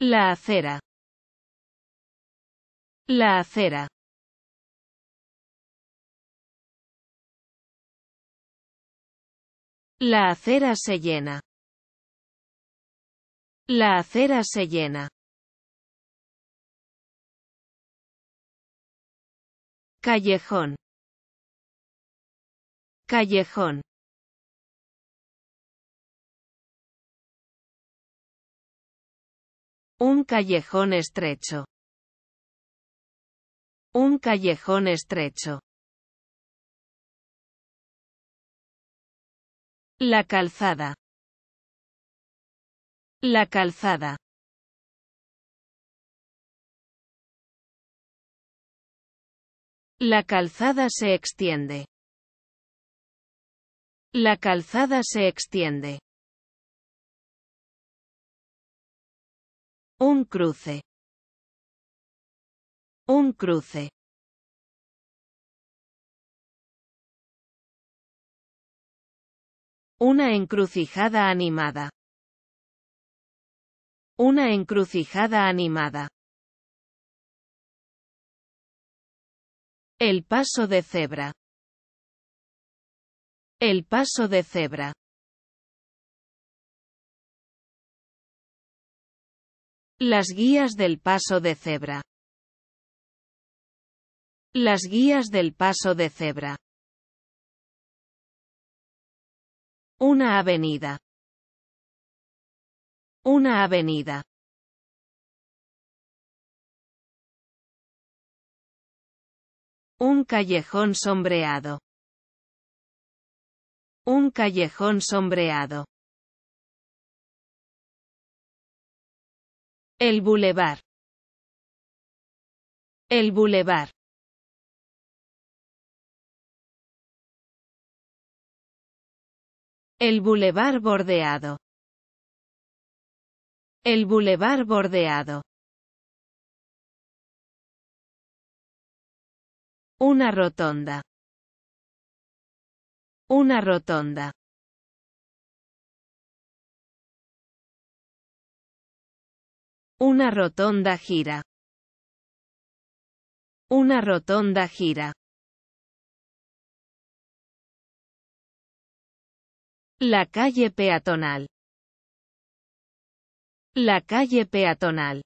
La acera. La acera. La acera se llena. La acera se llena. Callejón. Callejón. Un callejón estrecho. Un callejón estrecho. La calzada. La calzada. La calzada se extiende. La calzada se extiende. Un cruce. Un cruce. Una encrucijada animada. Una encrucijada animada. El paso de cebra. El paso de cebra. Las guías del paso de cebra. Las guías del paso de cebra. Una avenida. Una avenida. Un callejón sombreado. Un callejón sombreado. El bulevar. El bulevar. El bulevar bordeado. El bulevar bordeado. Una rotonda. Una rotonda. Una rotonda gira. Una rotonda gira. La calle peatonal. La calle peatonal.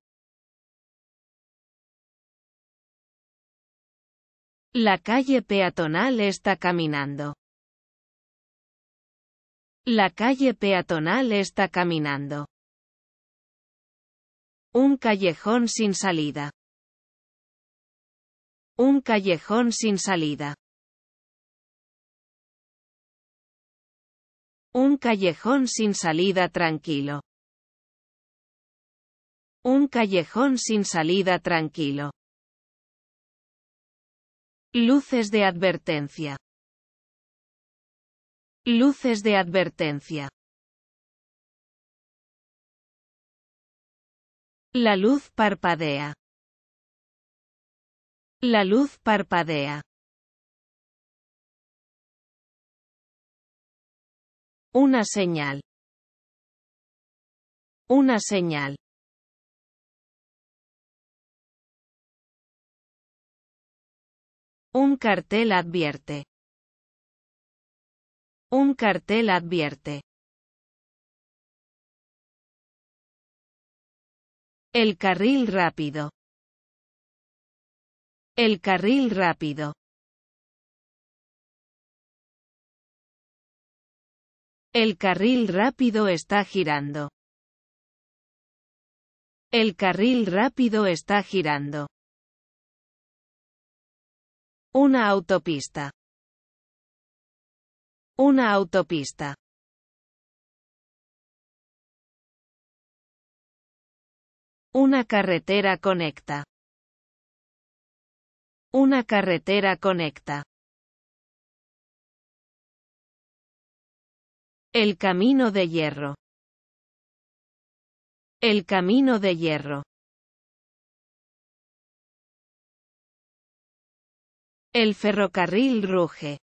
La calle peatonal está caminando. La calle peatonal está caminando. Un callejón sin salida. Un callejón sin salida. Un callejón sin salida tranquilo. Un callejón sin salida tranquilo. Luces de advertencia. Luces de advertencia. La luz parpadea. La luz parpadea. Una señal. Una señal. Un cartel advierte. Un cartel advierte. El carril rápido. El carril rápido. El carril rápido está girando. El carril rápido está girando. Una autopista. Una autopista. Una carretera conecta. Una carretera conecta. El camino de hierro. El camino de hierro. El ferrocarril ruge.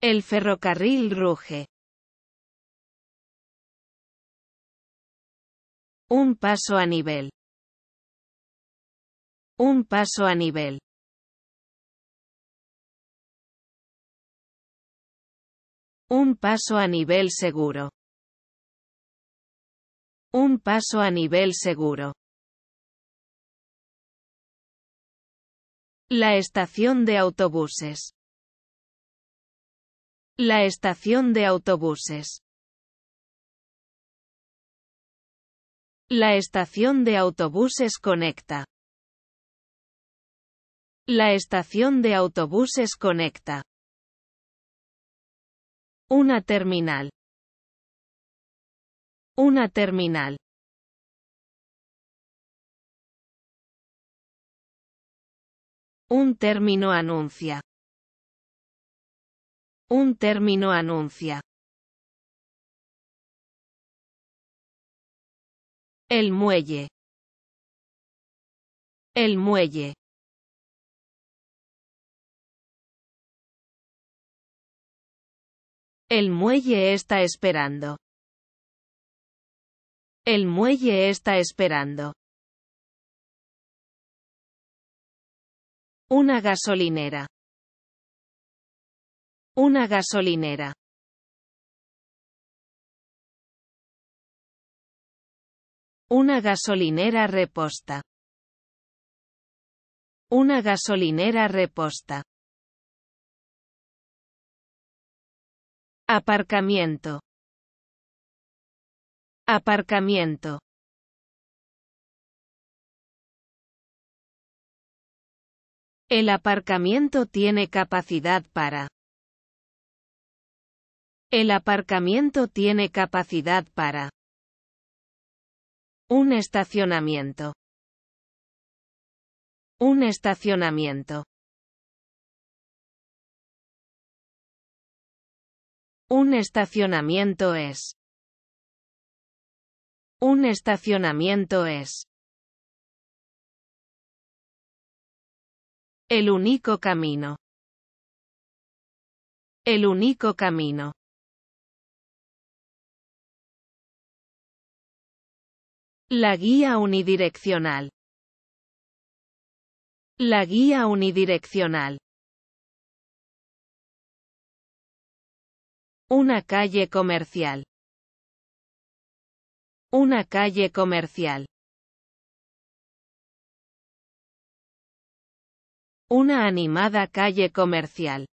El ferrocarril ruge. Un paso a nivel. Un paso a nivel. Un paso a nivel seguro. Un paso a nivel seguro. La estación de autobuses. La estación de autobuses. La estación de autobuses conecta. La estación de autobuses conecta. Una terminal. Una terminal. Un término anuncia. Un término anuncia. El muelle. El muelle. El muelle está esperando. El muelle está esperando. Una gasolinera. Una gasolinera. Una gasolinera reposta. Una gasolinera reposta. Aparcamiento. Aparcamiento. El aparcamiento tiene capacidad para. El aparcamiento tiene capacidad para. Un estacionamiento. Un estacionamiento. Un estacionamiento es. Un estacionamiento es. El único camino. El único camino. La guía unidireccional. La guía unidireccional. Una calle comercial. Una calle comercial. Una animada calle comercial.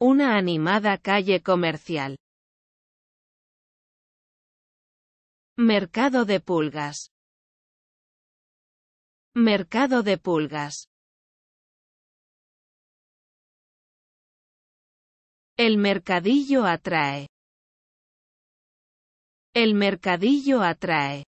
Una animada calle comercial. Mercado de pulgas. Mercado de pulgas. El mercadillo atrae. El mercadillo atrae.